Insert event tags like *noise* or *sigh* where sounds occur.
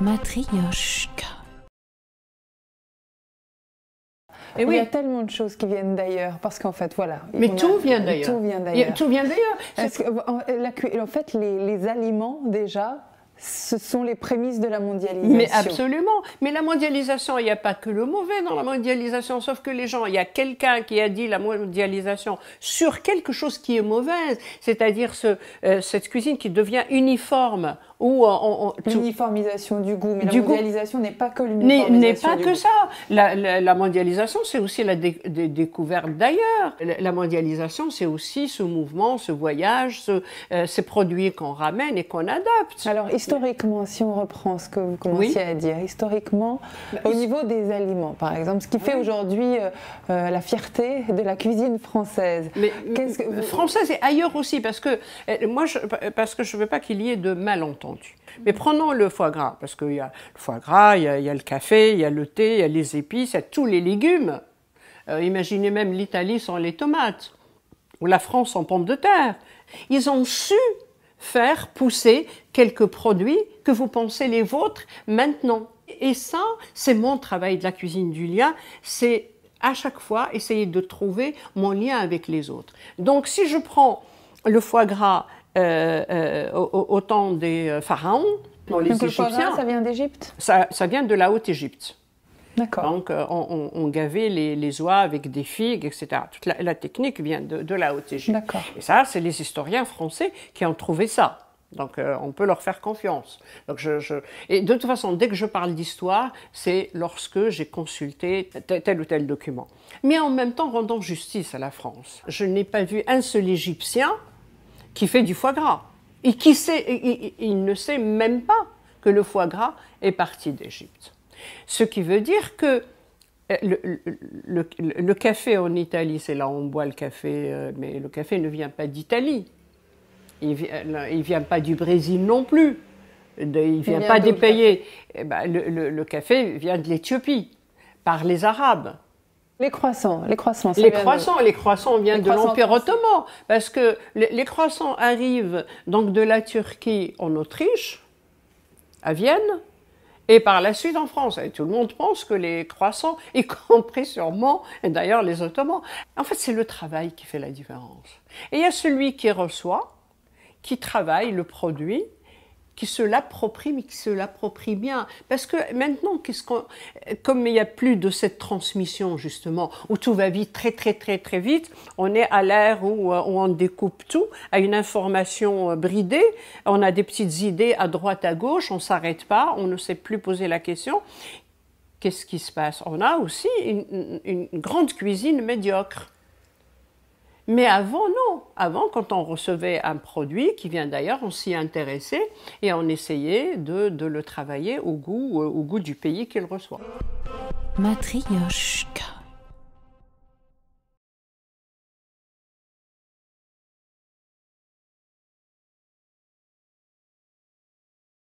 Matrioshka. Et Il y a tellement de choses qui viennent d'ailleurs, parce qu'en fait, voilà. Mais tout, vient d'ailleurs. Tout vient d'ailleurs. En fait, les aliments déjà ce sont les prémices de la mondialisation. Mais absolument. Mais la mondialisation, il n'y a pas que le mauvais dans la mondialisation, sauf que les gens, il y a quelqu'un qui a dit la mondialisation sur quelque chose qui est mauvais, c'est-à-dire euh, cette cuisine qui devient uniforme. ou uniformisation euh, L'uniformisation du goût, mais la mondialisation n'est pas que l'uniformisation. N'est pas que ça. La, mondialisation, c'est aussi la découverte d'ailleurs. La, mondialisation, c'est aussi ce mouvement, ce voyage, euh, ces produits qu'on ramène et qu'on adopte. Alors, historiquement, si on reprend ce que vous commenciez à dire, historiquement, bah, au niveau des aliments, par exemple, ce qui fait aujourd'hui euh, euh, la fierté de la cuisine française. Euh, française et ailleurs aussi, parce que moi, je, parce que je veux pas qu'il y ait de malentendus. Mais prenons le foie gras, parce qu'il y a le foie gras, il y, a, le café, il y a le thé, il y a les épices, il y a tous les légumes. imaginez même l'Italie sans les tomates, ou la France sans pommes de terre. Ils ont su faire pousser quelques produits que vous pensez les vôtres maintenant. Et ça, c'est mon travail de la cuisine du lien, c'est à chaque fois essayer de trouver mon lien avec les autres. Donc si je prends le foie gras euh, euh, au, temps des euh, pharaons, dans les Égyptiens, le foie gras, ça vient d'Égypte ça, ça vient de la Haute Égypte. Donc, euh, on, gavait les, oies avec des figues, etc. Toute la, technique vient de, de la égypte Et ça, c'est les historiens français qui ont trouvé ça. Donc, euh, on peut leur faire confiance. Et de toute façon, dès que je parle d'histoire, c'est lorsque j'ai consulté tel ou tel document. Mais en même temps, rendant justice à la France. Je n'ai pas vu un seul Égyptien qui fait du foie gras. Et qui il ne sait même pas que le foie gras est parti d'Égypte. Ce qui veut dire que euh, le, café en Italie, c'est là où on boit le café, euh, mais le café ne vient pas d'Italie. Il euh, ne vient pas du Brésil non plus. il ne vient pas des pays. Eh ben, le, café vient de l'Éthiopie, par les Arabes. Les croissants, les croissants. les, croissants les croissants viennent de l'Empire ottoman, parce que les, croissants arrivent donc de la Turquie en Autriche, à Vienne, et par la suite en France, tout le monde pense que les croissants, *laughs* y compris sûrement, et d'ailleurs les Ottomans, en fait c'est le travail qui fait la différence. Et il y a celui qui reçoit, qui travaille le produit, qui se l'approprie, mais qui se l'approprie bien. Parce que maintenant, qu comme il n'y a plus de cette transmission, justement, où tout va vite, très, très, très, très vite, on est à l'ère où, euh, on découpe tout, à une information euh, bridée, on a des petites idées à droite, à gauche, on ne s'arrête pas, on ne sait plus poser la question. Qu'est-ce qui se passe On a aussi une grande cuisine médiocre. Mais avant, non. Avant, quand on recevait un produit, qui vient d'ailleurs, on s'y intéressait et on essayait de, le travailler au goût, euh, au goût du pays qu'il reçoit. Matrioshka.